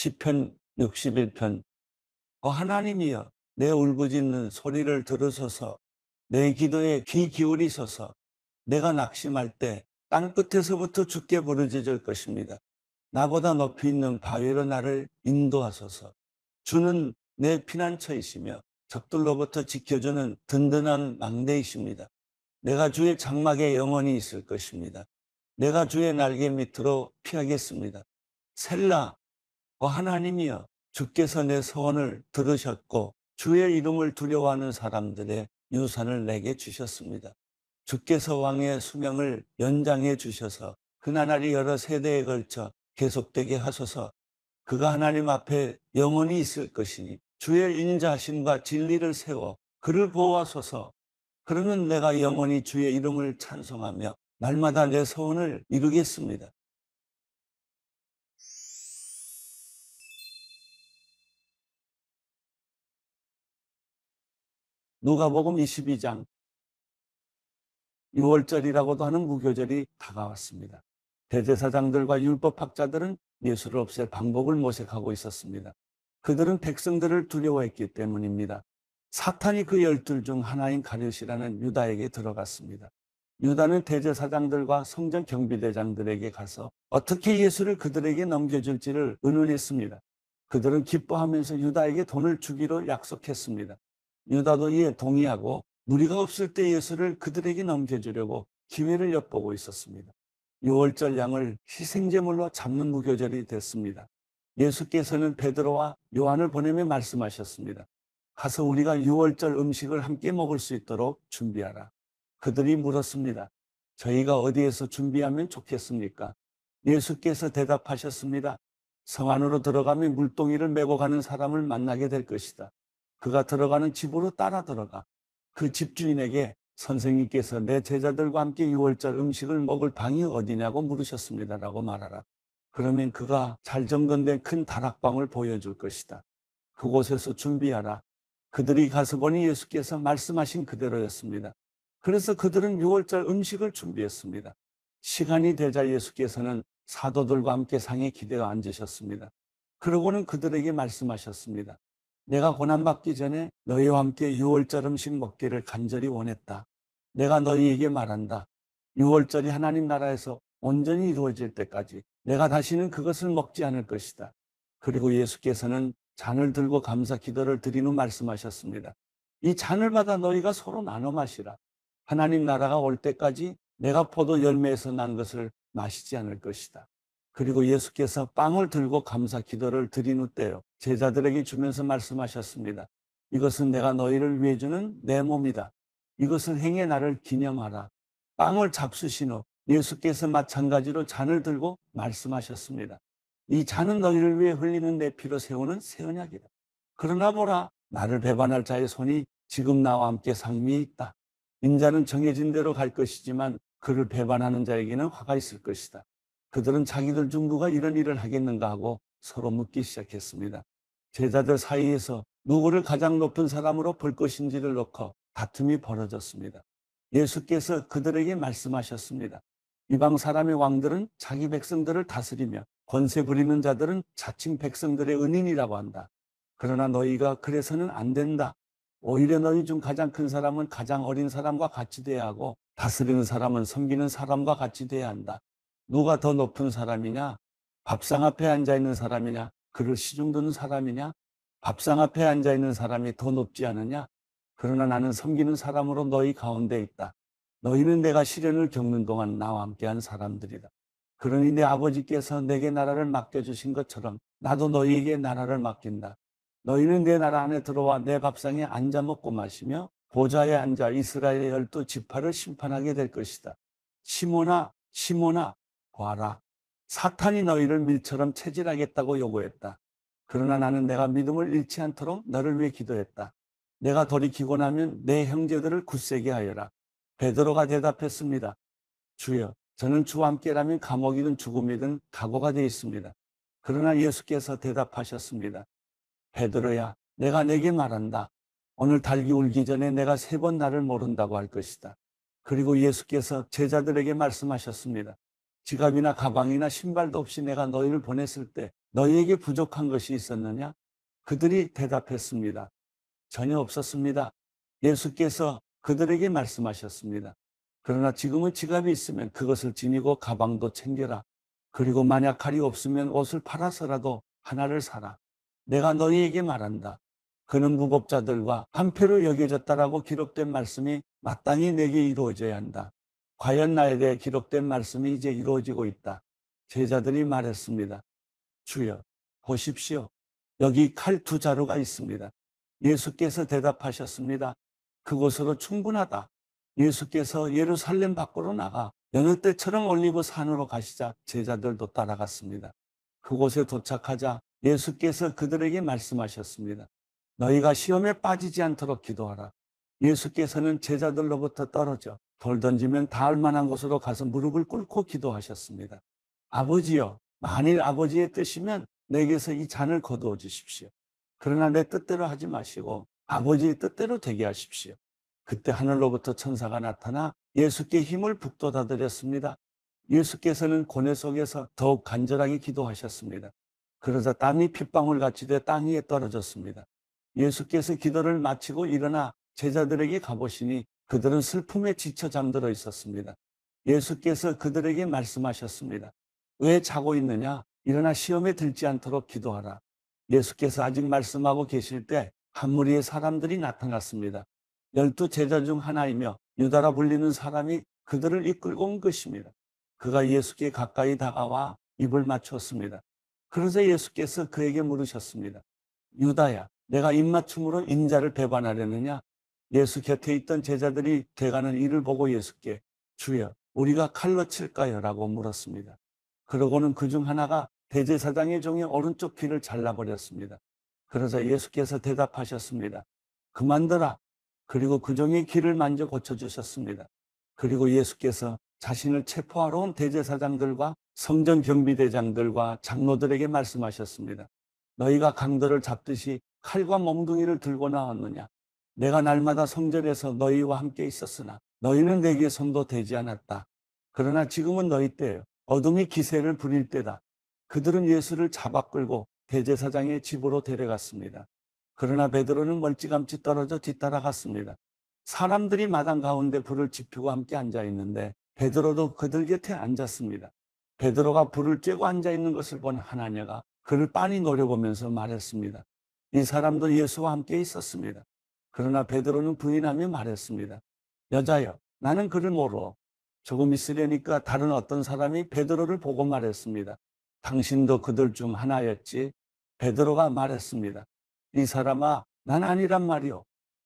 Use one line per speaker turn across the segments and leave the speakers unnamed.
시편 61편 어 하나님이여 내 울부짖는 소리를 들으소서 내 기도에 귀 기울이소서 내가 낙심할 때 땅끝에서부터 죽게 부르짖을 것입니다. 나보다 높이 있는 바위로 나를 인도하소서 주는 내 피난처이시며 적들로부터 지켜주는 든든한 망대이십니다. 내가 주의 장막에 영원히 있을 것입니다. 내가 주의 날개 밑으로 피하겠습니다. 셀라 어, 하나님이여 주께서 내 소원을 들으셨고 주의 이름을 두려워하는 사람들의 유산을 내게 주셨습니다. 주께서 왕의 수명을 연장해 주셔서 그나날이 여러 세대에 걸쳐 계속되게 하소서 그가 하나님 앞에 영원히 있을 것이니 주의 인자심과 진리를 세워 그를 보호하소서 그러면 내가 영원히 주의 이름을 찬송하며 날마다 내 소원을 이루겠습니다. 누가복음 22장 6월절이라고도 하는 무교절이 다가왔습니다. 대제사장들과 율법학자들은 예수를 없앨 방법을 모색하고 있었습니다. 그들은 백성들을 두려워했기 때문입니다. 사탄이 그 열둘 중 하나인 가룟시라는 유다에게 들어갔습니다. 유다는 대제사장들과 성전 경비대장들에게 가서 어떻게 예수를 그들에게 넘겨줄지를 의논했습니다. 그들은 기뻐하면서 유다에게 돈을 주기로 약속했습니다. 유다도 이에 동의하고 무리가 없을 때 예수를 그들에게 넘겨주려고 기회를 엿보고 있었습니다. 6월절 양을 희생제물로 잡는 무교절이 됐습니다. 예수께서는 베드로와 요한을 보내며 말씀하셨습니다. 가서 우리가 6월절 음식을 함께 먹을 수 있도록 준비하라. 그들이 물었습니다. 저희가 어디에서 준비하면 좋겠습니까? 예수께서 대답하셨습니다. 성 안으로 들어가면 물동이를 메고 가는 사람을 만나게 될 것이다. 그가 들어가는 집으로 따라 들어가 그 집주인에게 선생님께서 내 제자들과 함께 6월절 음식을 먹을 방이 어디냐고 물으셨습니다라고 말하라. 그러면 그가 잘 정돈된 큰 다락방을 보여줄 것이다. 그곳에서 준비하라. 그들이 가서 보니 예수께서 말씀하신 그대로였습니다. 그래서 그들은 6월절 음식을 준비했습니다. 시간이 되자 예수께서는 사도들과 함께 상에 기대어 앉으셨습니다. 그러고는 그들에게 말씀하셨습니다. 내가 고난받기 전에 너희와 함께 6월절음식 먹기를 간절히 원했다. 내가 너희에게 말한다. 6월절이 하나님 나라에서 온전히 이루어질 때까지 내가 다시는 그것을 먹지 않을 것이다. 그리고 예수께서는 잔을 들고 감사 기도를 드린후 말씀하셨습니다. 이 잔을 받아 너희가 서로 나눠 마시라. 하나님 나라가 올 때까지 내가 포도 열매에서 난 것을 마시지 않을 것이다. 그리고 예수께서 빵을 들고 감사 기도를 드린 후때요. 제자들에게 주면서 말씀하셨습니다. 이것은 내가 너희를 위해 주는 내 몸이다. 이것은 행의 나를 기념하라. 빵을 잡수신 후 예수께서 마찬가지로 잔을 들고 말씀하셨습니다. 이 잔은 너희를 위해 흘리는 내 피로 세우는 새 언약이다. 그러나 보라 나를 배반할 자의 손이 지금 나와 함께 상미 있다. 인자는 정해진 대로 갈 것이지만 그를 배반하는 자에게는 화가 있을 것이다. 그들은 자기들 중부가 이런 일을 하겠는가 하고 서로 묻기 시작했습니다. 제자들 사이에서 누구를 가장 높은 사람으로 볼 것인지를 놓고 다툼이 벌어졌습니다. 예수께서 그들에게 말씀하셨습니다. 이방 사람의 왕들은 자기 백성들을 다스리며 권세 부리는 자들은 자칭 백성들의 은인이라고 한다. 그러나 너희가 그래서는 안 된다. 오히려 너희 중 가장 큰 사람은 가장 어린 사람과 같이 돼야 하고 다스리는 사람은 섬기는 사람과 같이 돼야 한다. 누가 더 높은 사람이냐? 밥상 앞에 앉아 있는 사람이냐, 그를 시중드는 사람이냐, 밥상 앞에 앉아 있는 사람이 더 높지 않느냐? 그러나 나는 섬기는 사람으로 너희 가운데 있다. 너희는 내가 시련을 겪는 동안 나와 함께한 사람들이다. 그러니 내 아버지께서 내게 나라를 맡겨주신 것처럼 나도 너희에게 나라를 맡긴다. 너희는 내 나라 안에 들어와 내 밥상에 앉아 먹고 마시며 보좌에 앉아 이스라엘 열두 지파를 심판하게 될 것이다. 시모나시모나 봐라. 사탄이 너희를 밀처럼 체질하겠다고 요구했다. 그러나 나는 내가 믿음을 잃지 않도록 너를 위해 기도했다. 내가 돌이키고 나면 내 형제들을 굳세게 하여라. 베드로가 대답했습니다. 주여, 저는 주와 함께라면 감옥이든 죽음이든 각오가 되어 있습니다. 그러나 예수께서 대답하셨습니다. 베드로야, 내가 내게 말한다. 오늘 달기 울기 전에 내가 세 번 나를 모른다고 할 것이다. 그리고 예수께서 제자들에게 말씀하셨습니다. 지갑이나 가방이나 신발도 없이 내가 너희를 보냈을 때 너희에게 부족한 것이 있었느냐? 그들이 대답했습니다. 전혀 없었습니다. 예수께서 그들에게 말씀하셨습니다. 그러나 지금은 지갑이 있으면 그것을 지니고 가방도 챙겨라. 그리고 만약 칼이 없으면 옷을 팔아서라도 하나를 사라. 내가 너희에게 말한다. 그는 무법자들과 한패로 여겨졌다라고 기록된 말씀이 마땅히 내게 이루어져야 한다. 과연 나에 대해 기록된 말씀이 이제 이루어지고 있다. 제자들이 말했습니다. 주여, 보십시오. 여기 칼 두 자루가 있습니다. 예수께서 대답하셨습니다. 그곳으로 충분하다. 예수께서 예루살렘 밖으로 나가 여느 때처럼 올리브 산으로 가시자 제자들도 따라갔습니다. 그곳에 도착하자 예수께서 그들에게 말씀하셨습니다. 너희가 시험에 빠지지 않도록 기도하라. 예수께서는 제자들로부터 떨어져 돌 던지면 닿을 만한 곳으로 가서 무릎을 꿇고 기도하셨습니다. 아버지여, 만일 아버지의 뜻이면 내게서 이 잔을 거두어 주십시오. 그러나 내 뜻대로 하지 마시고 아버지의 뜻대로 되게 하십시오. 그때 하늘로부터 천사가 나타나 예수께 힘을 북돋아 드렸습니다. 예수께서는 고뇌 속에서 더욱 간절하게 기도하셨습니다. 그러자 땀이 핏방울 같이 돼 땅 위에 떨어졌습니다. 예수께서 기도를 마치고 일어나 제자들에게 가보시니 그들은 슬픔에 지쳐 잠들어 있었습니다. 예수께서 그들에게 말씀하셨습니다. 왜 자고 있느냐? 일어나 시험에 들지 않도록 기도하라. 예수께서 아직 말씀하고 계실 때 한 무리의 사람들이 나타났습니다. 열두 제자 중 하나이며 유다라 불리는 사람이 그들을 이끌고 온 것입니다. 그가 예수께 가까이 다가와 입을 맞췄습니다. 그러자 예수께서 그에게 물으셨습니다. 유다야, 내가 입맞춤으로 인자를 배반하려느냐? 예수 곁에 있던 제자들이 돼가는 일을 보고 예수께 주여 우리가 칼로 칠까요? 라고 물었습니다. 그러고는 그 중 하나가 대제사장의 종의 오른쪽 귀를 잘라버렸습니다. 그러자 예수께서 대답하셨습니다. 그만둬라. 그리고 그 종의 귀를 만져 고쳐주셨습니다. 그리고 예수께서 자신을 체포하러 온 대제사장들과 성전 경비대장들과 장로들에게 말씀하셨습니다. 너희가 강도를 잡듯이 칼과 몸둥이를 들고 나왔느냐? 내가 날마다 성전에서 너희와 함께 있었으나 너희는 내게 손도 대지 않았다. 그러나 지금은 너희 때예요. 어둠이 기세를 부릴 때다. 그들은 예수를 잡아 끌고 대제사장의 집으로 데려갔습니다. 그러나 베드로는 멀찌감치 떨어져 뒤따라갔습니다. 사람들이 마당 가운데 불을 지피고 함께 앉아 있는데 베드로도 그들 곁에 앉았습니다. 베드로가 불을 쬐고 앉아 있는 것을 본 하나녀가 그를 빤히 노려보면서 말했습니다. 이 사람도 예수와 함께 있었습니다. 그러나 베드로는 부인하며 말했습니다. 여자여, 나는 그를 모르. 조금 있으려니까 다른 어떤 사람이 베드로를 보고 말했습니다. 당신도 그들 중 하나였지. 베드로가 말했습니다. 이 사람아, 난 아니란 말이오.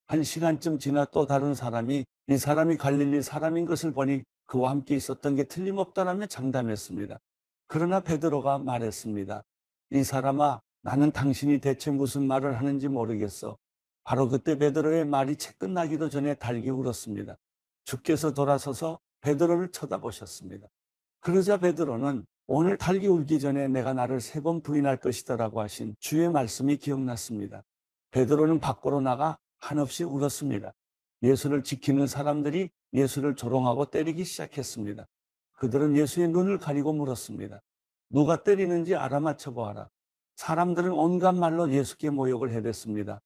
한 시간쯤 지나 또 다른 사람이 이 사람이 갈릴리 사람인 것을 보니 그와 함께 있었던 게 틀림없다라며 장담했습니다. 그러나 베드로가 말했습니다. 이 사람아, 나는 당신이 대체 무슨 말을 하는지 모르겠어. 바로 그때 베드로의 말이 책 끝나기도 전에 달기 울었습니다. 주께서 돌아서서 베드로를 쳐다보셨습니다. 그러자 베드로는 오늘 달기 울기 전에 내가 나를 세 번 부인할 것이다라고 하신 주의 말씀이 기억났습니다. 베드로는 밖으로 나가 한없이 울었습니다. 예수를 지키는 사람들이 예수를 조롱하고 때리기 시작했습니다. 그들은 예수의 눈을 가리고 물었습니다. 누가 때리는지 알아맞혀 보아라. 사람들은 온갖 말로 예수께 모욕을 해댔습니다.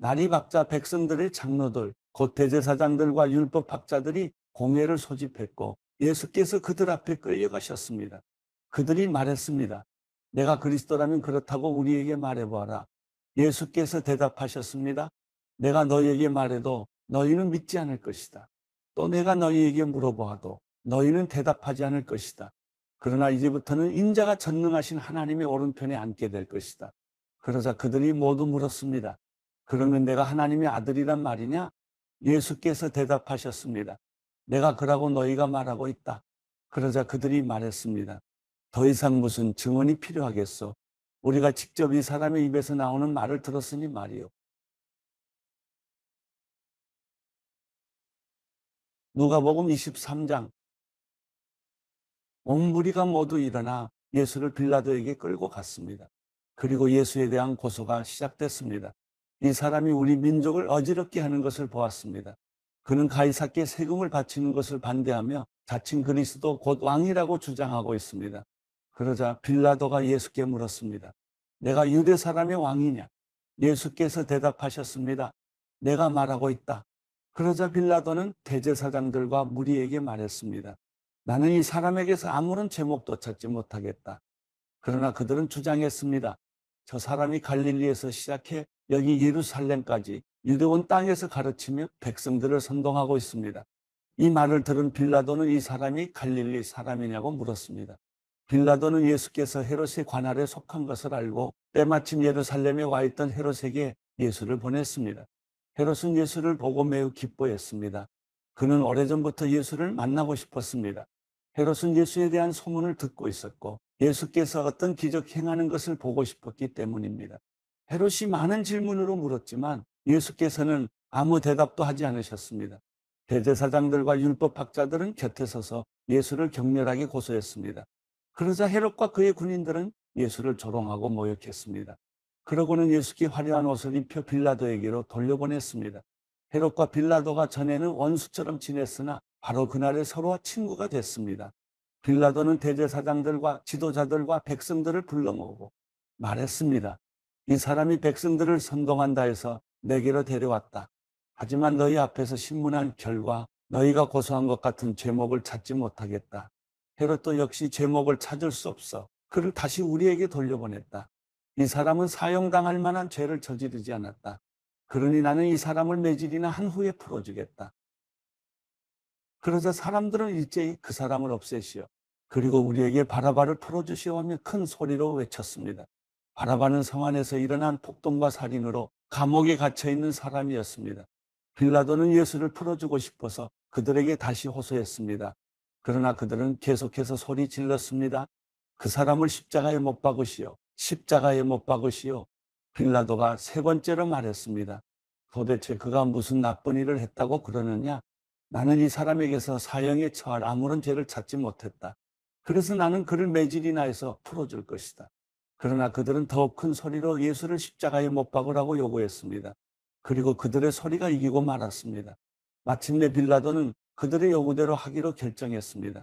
나리박자 백성들의 장로들, 곧 대제사장들과 율법학자들이 공회를 소집했고 예수께서 그들 앞에 끌려가셨습니다. 그들이 말했습니다. 내가 그리스도라면 그렇다고 우리에게 말해보아라. 예수께서 대답하셨습니다. 내가 너희에게 말해도 너희는 믿지 않을 것이다. 또 내가 너희에게 물어보아도 너희는 대답하지 않을 것이다. 그러나 이제부터는 인자가 전능하신 하나님의 오른편에 앉게 될 것이다. 그러자 그들이 모두 물었습니다. 그러면 내가 하나님의 아들이란 말이냐? 예수께서 대답하셨습니다. 내가 그라고 너희가 말하고 있다. 그러자 그들이 말했습니다. 더 이상 무슨 증언이 필요하겠소. 우리가 직접 이 사람의 입에서 나오는 말을 들었으니 말이요. 누가복음 23장 온 무리가 모두 일어나 예수를 빌라도에게 끌고 갔습니다. 그리고 예수에 대한 고소가 시작됐습니다. 이 사람이 우리 민족을 어지럽게 하는 것을 보았습니다. 그는 가이사께 세금을 바치는 것을 반대하며 자칭 그리스도 곧 왕이라고 주장하고 있습니다. 그러자 빌라도가 예수께 물었습니다. 내가 유대 사람의 왕이냐? 예수께서 대답하셨습니다. 내가 말하고 있다. 그러자 빌라도는 대제사장들과 무리에게 말했습니다. 나는 이 사람에게서 아무런 제목도 찾지 못하겠다. 그러나 그들은 주장했습니다. 저 사람이 갈릴리에서 시작해 여기 예루살렘까지 유대온 땅에서 가르치며 백성들을 선동하고 있습니다. 이 말을 들은 빌라도는 이 사람이 갈릴리 사람이냐고 물었습니다. 빌라도는 예수께서 헤롯의 관할에 속한 것을 알고 때마침 예루살렘에 와 있던 헤롯에게 예수를 보냈습니다. 헤롯은 예수를 보고 매우 기뻐했습니다. 그는 오래전부터 예수를 만나고 싶었습니다. 헤롯은 예수에 대한 소문을 듣고 있었고 예수께서 어떤 기적 행하는 것을 보고 싶었기 때문입니다. 헤롯이 많은 질문으로 물었지만 예수께서는 아무 대답도 하지 않으셨습니다. 대제사장들과 율법학자들은 곁에 서서 예수를 격렬하게 고소했습니다. 그러자 헤롯과 그의 군인들은 예수를 조롱하고 모욕했습니다. 그러고는 예수께 화려한 옷을 입혀 빌라도에게로 돌려보냈습니다. 헤롯과 빌라도가 전에는 원수처럼 지냈으나 바로 그날에 서로와 친구가 됐습니다. 빌라도는 대제사장들과 지도자들과 백성들을 불러모으고 말했습니다. 이 사람이 백성들을 선동한다 해서 내게로 데려왔다. 하지만 너희 앞에서 신문한 결과 너희가 고소한 것 같은 제목을 찾지 못하겠다. 헤롯도 역시 제목을 찾을 수 없어. 그를 다시 우리에게 돌려보냈다. 이 사람은 사형당할 만한 죄를 저지르지 않았다. 그러니 나는 이 사람을 매질이나 한 후에 풀어주겠다. 그러자 사람들은 일제히 그 사람을 없애시어 그리고 우리에게 바라바를 풀어주시오며 큰 소리로 외쳤습니다. 바라바는 성 안에서 일어난 폭동과 살인으로 감옥에 갇혀 있는 사람이었습니다. 빌라도는 예수를 풀어주고 싶어서 그들에게 다시 호소했습니다. 그러나 그들은 계속해서 소리 질렀습니다. 그 사람을 십자가에 못 박으시오. 십자가에 못 박으시오. 빌라도가 세 번째로 말했습니다. 도대체 그가 무슨 나쁜 일을 했다고 그러느냐? 나는 이 사람에게서 사형에 처할 아무런 죄를 찾지 못했다. 그래서 나는 그를 매질이나 해서 풀어줄 것이다. 그러나 그들은 더 큰 소리로 예수를 십자가에 못 박으라고 요구했습니다. 그리고 그들의 소리가 이기고 말았습니다. 마침내 빌라도는 그들의 요구대로 하기로 결정했습니다.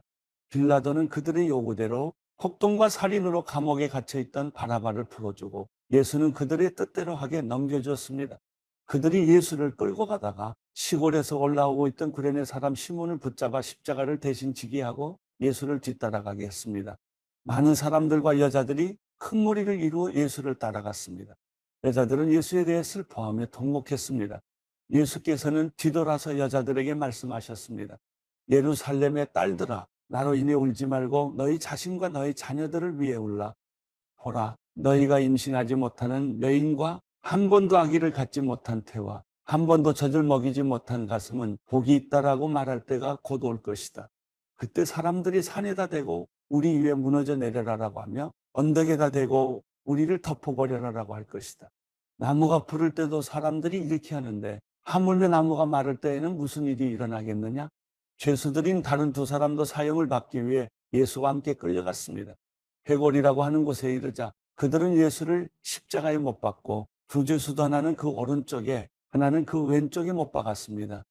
빌라도는 그들의 요구대로 폭동과 살인으로 감옥에 갇혀 있던 바나바를 풀어주고 예수는 그들의 뜻대로 하게 넘겨주었습니다. 그들이 예수를 끌고 가다가 시골에서 올라오고 있던 구레네 사람 시몬을 붙잡아 십자가를 대신 지게 하고 예수를 뒤따라가게 했습니다. 많은 사람들과 여자들이 큰 무리를 이루어 예수를 따라갔습니다. 여자들은 예수에 대해 슬퍼하며 통곡했습니다. 예수께서는 뒤돌아서 여자들에게 말씀하셨습니다. 예루살렘의 딸들아, 나로 인해 울지 말고 너희 자신과 너희 자녀들을 위해 울라. 보라, 너희가 임신하지 못하는 여인과 한 번도 아기를 갖지 못한 태와 한 번도 젖을 먹이지 못한 가슴은 복이 있다라고 말할 때가 곧 올 것이다. 그때 사람들이 산에다 대고 우리 위에 무너져 내려라라고 하며 언덕에다 대고 우리를 덮어버려라라고 할 것이다. 나무가 부를 때도 사람들이 이렇게 하는데 하물며 나무가 마를 때에는 무슨 일이 일어나겠느냐? 죄수들인 다른 두 사람도 사형을 받기 위해 예수와 함께 끌려갔습니다. 회골이라고 하는 곳에 이르자 그들은 예수를 십자가에 못 박고 두 죄수도 하나는 그 오른쪽에 하나는 그 왼쪽에 못 박았습니다.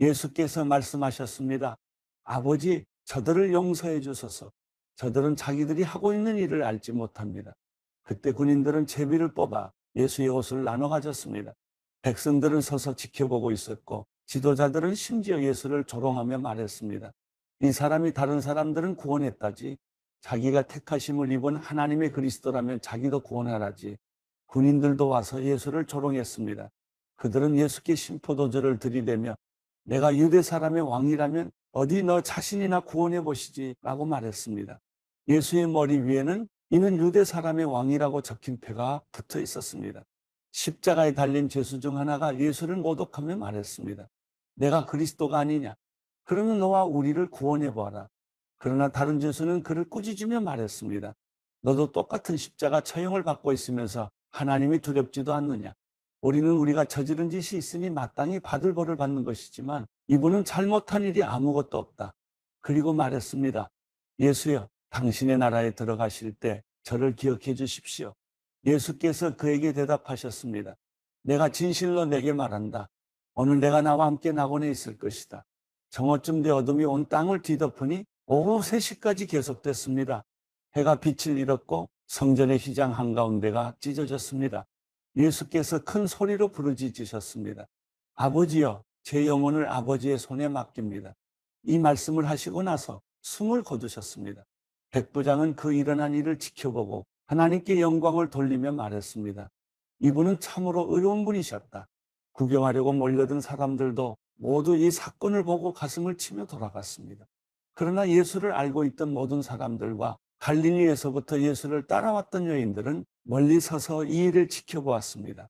예수께서 말씀하셨습니다. 아버지 저들을 용서해 주소서. 저들은 자기들이 하고 있는 일을 알지 못합니다. 그때 군인들은 제비를 뽑아 예수의 옷을 나눠 가졌습니다. 백성들은 서서 지켜보고 있었고 지도자들은 심지어 예수를 조롱하며 말했습니다. 이 사람이 다른 사람들은 구원했다지 자기가 택하심을 입은 하나님의 그리스도라면 자기도 구원하라지 군인들도 와서 예수를 조롱했습니다. 그들은 예수께 심포도절을 들이대며 내가 유대 사람의 왕이라면 어디 너 자신이나 구원해 보시지 라고 말했습니다. 예수의 머리 위에는 이는 유대 사람의 왕이라고 적힌 패가 붙어 있었습니다. 십자가에 달린 죄수 중 하나가 예수를 모독하며 말했습니다. 내가 그리스도가 아니냐. 그러면 너와 우리를 구원해 보아라. 그러나 다른 죄수는 그를 꾸짖으며 말했습니다. 너도 똑같은 십자가 처형을 받고 있으면서 하나님이 두렵지도 않느냐. 우리는 우리가 저지른 짓이 있으니 마땅히 받을 벌을 받는 것이지만 이분은 잘못한 일이 아무것도 없다. 그리고 말했습니다. 예수여, 당신의 나라에 들어가실 때 저를 기억해 주십시오. 예수께서 그에게 대답하셨습니다. 내가 진실로 내게 말한다. 오늘 내가 나와 함께 낙원에 있을 것이다. 정오쯤 되 어둠이 온 땅을 뒤덮으니 오후 3시까지 계속됐습니다. 해가 빛을 잃었고 성전의 휘장 한가운데가 찢어졌습니다. 예수께서 큰 소리로 부르짖으셨습니다. 아버지여, 제 영혼을 아버지의 손에 맡깁니다. 이 말씀을 하시고 나서 숨을 거두셨습니다. 백부장은 그 일어난 일을 지켜보고 하나님께 영광을 돌리며 말했습니다. 이분은 참으로 의로운 분이셨다. 구경하려고 몰려든 사람들도 모두 이 사건을 보고 가슴을 치며 돌아갔습니다. 그러나 예수를 알고 있던 모든 사람들과 갈릴리에서부터 예수를 따라왔던 여인들은 멀리 서서 이 일을 지켜보았습니다.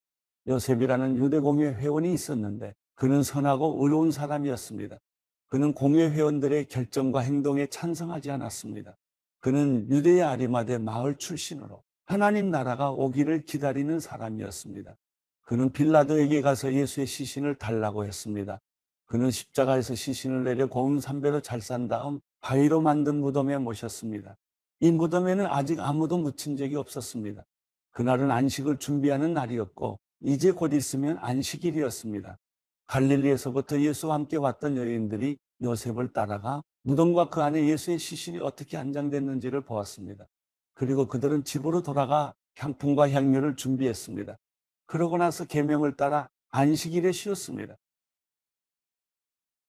요셉이라는 유대 공회 회원이 있었는데 그는 선하고 의로운 사람이었습니다. 그는 공회 회원들의 결정과 행동에 찬성하지 않았습니다. 그는 유대의 아리마대 마을 출신으로 하나님 나라가 오기를 기다리는 사람이었습니다. 그는 빌라도에게 가서 예수의 시신을 달라고 했습니다. 그는 십자가에서 시신을 내려 고운 삼배로 잘 산 다음 바위로 만든 무덤에 모셨습니다. 이 무덤에는 아직 아무도 묻힌 적이 없었습니다. 그날은 안식을 준비하는 날이었고 이제 곧 있으면 안식일이었습니다. 갈릴리에서부터 예수와 함께 왔던 여인들이 요셉을 따라가 무덤과 그 안에 예수의 시신이 어떻게 안장됐는지를 보았습니다. 그리고 그들은 집으로 돌아가 향품과 향료를 준비했습니다. 그러고 나서 계명을 따라 안식일에 쉬었습니다.